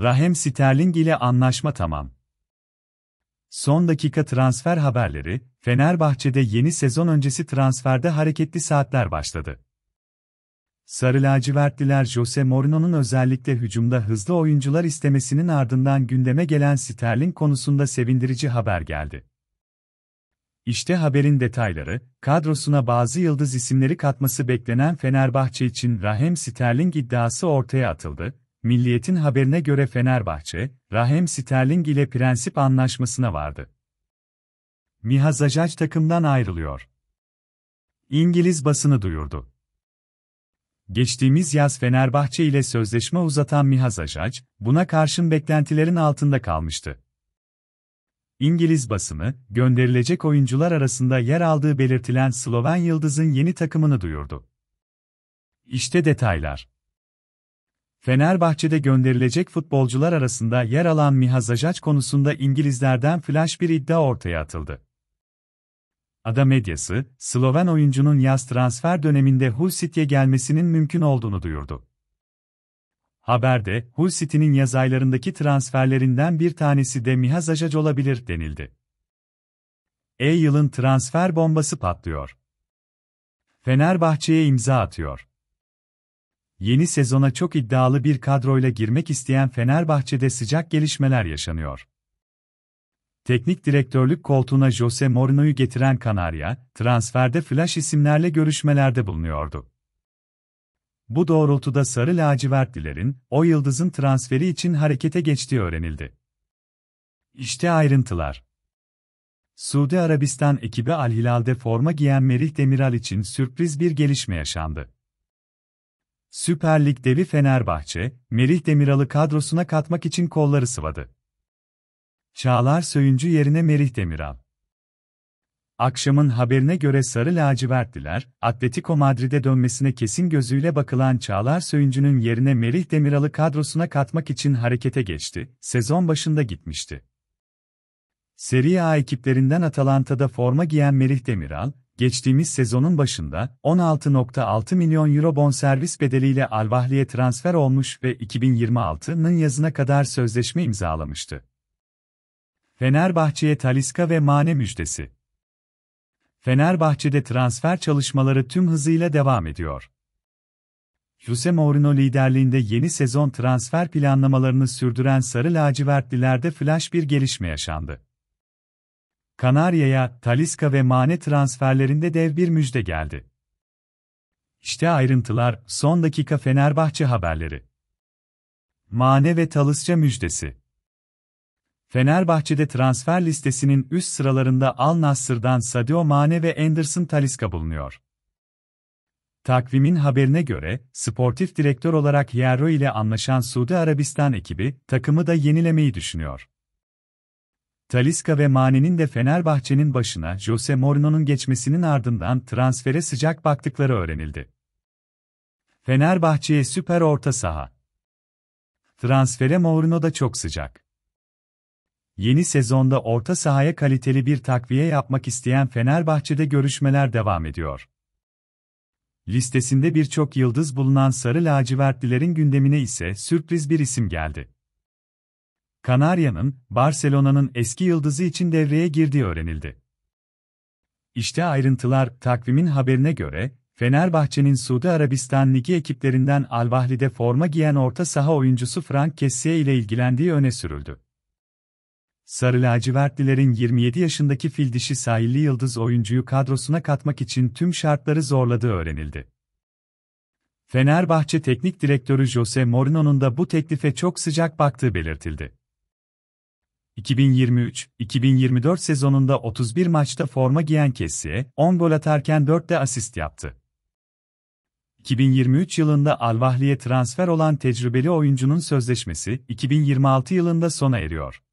Rahem Sterling ile anlaşma tamam. Son dakika transfer haberleri, Fenerbahçe'de yeni sezon öncesi transferde hareketli saatler başladı. Sarı lacivertliler Jose Mourinho'nun özellikle hücumda hızlı oyuncular istemesinin ardından gündeme gelen Sterling konusunda sevindirici haber geldi. İşte haberin detayları, kadrosuna bazı yıldız isimleri katması beklenen Fenerbahçe için Rahem Sterling iddiası ortaya atıldı. Milliyet'in haberine göre Fenerbahçe, Rahem Sterling ile prensip anlaşmasına vardı. Miha Zajac takımdan ayrılıyor. İngiliz basını duyurdu. Geçtiğimiz yaz Fenerbahçe ile sözleşme uzatan Miha Zajac, buna karşın beklentilerin altında kalmıştı. İngiliz basını, gönderilecek oyuncular arasında yer aldığı belirtilen Sloven Yıldız'ın yeni takımını duyurdu. İşte detaylar. Fenerbahçe'de gönderilecek futbolcular arasında yer alan Miha Zajac konusunda İngilizlerden flash bir iddia ortaya atıldı. Ada medyası, Sloven oyuncunun yaz transfer döneminde Hull City'ye gelmesinin mümkün olduğunu duyurdu. Haberde, Hull City'nin yaz aylarındaki transferlerinden bir tanesi de Miha Zajac olabilir denildi. E yılın transfer bombası patlıyor. Fenerbahçe'ye imza atıyor. Yeni sezona çok iddialı bir kadroyla girmek isteyen Fenerbahçe'de sıcak gelişmeler yaşanıyor. Teknik direktörlük koltuğuna Jose Mourinho'yu getiren Kanarya, transferde flash isimlerle görüşmelerde bulunuyordu. Bu doğrultuda sarı lacivertlilerin, o yıldızın transferi için harekete geçtiği öğrenildi. İşte ayrıntılar. Suudi Arabistan ekibi Al Hilal'de forma giyen Merih Demiral için sürpriz bir gelişme yaşandı. Süper Lig devi Fenerbahçe, Melih Demiral'ı kadrosuna katmak için kolları sıvadı. Çağlar Söyüncü yerine Melih Demiral. Akşamın haberine göre Sarı Lacivertliler, Atletico Madrid'e dönmesine kesin gözüyle bakılan Çağlar Söyüncü'nün yerine Melih Demiral'ı kadrosuna katmak için harekete geçti, sezon başında gitmişti. Serie A ekiplerinden Atalanta'da forma giyen Melih Demiral, geçtiğimiz sezonun başında 16.6 milyon euro bonservis bedeliyle Al transfer olmuş ve 2026'nın yazına kadar sözleşme imzalamıştı. Fenerbahçe'ye Taliska ve Mane müjdesi. Fenerbahçe'de transfer çalışmaları tüm hızıyla devam ediyor. Jose Mourinho liderliğinde yeni sezon transfer planlamalarını sürdüren Sarı Lacivertlilerde flash bir gelişme yaşandı. Kanarya'ya, Taliska ve Mane transferlerinde dev bir müjde geldi. İşte ayrıntılar, son dakika Fenerbahçe haberleri. Mane ve Talisca müjdesi. Fenerbahçe'de transfer listesinin üst sıralarında Al Nassr'dan Sadio Mane ve Anderson Taliska bulunuyor. Takvimin haberine göre, sportif direktör olarak Hierro ile anlaşan Suudi Arabistan ekibi, takımı da yenilemeyi düşünüyor. Taliska ve Mane'nin de Fenerbahçe'nin başına Jose Mourinho'nun geçmesinin ardından transfere sıcak baktıkları öğrenildi. Fenerbahçe'ye süper orta saha. Transfere Mourinho da çok sıcak. Yeni sezonda orta sahaya kaliteli bir takviye yapmak isteyen Fenerbahçe'de görüşmeler devam ediyor. Listesinde birçok yıldız bulunan Sarı Lacivertlilerin gündemine ise sürpriz bir isim geldi. Kanarya'nın, Barcelona'nın eski yıldızı için devreye girdiği öğrenildi. İşte ayrıntılar, takvimin haberine göre, Fenerbahçe'nin Suudi Arabistan Ligi ekiplerinden Al-Vahli'de forma giyen orta saha oyuncusu Frank Kessie ile ilgilendiği öne sürüldü. Sarı lacivertlilerin 27 yaşındaki fil dişi sahilli yıldız oyuncuyu kadrosuna katmak için tüm şartları zorladığı öğrenildi. Fenerbahçe Teknik Direktörü Jose Mourinho'nun da bu teklife çok sıcak baktığı belirtildi. 2023-2024 sezonunda 31 maçta forma giyen Kessie, 10 gol atarken 4 de asist yaptı. 2023 yılında Al transfer olan tecrübeli oyuncunun sözleşmesi 2026 yılında sona eriyor.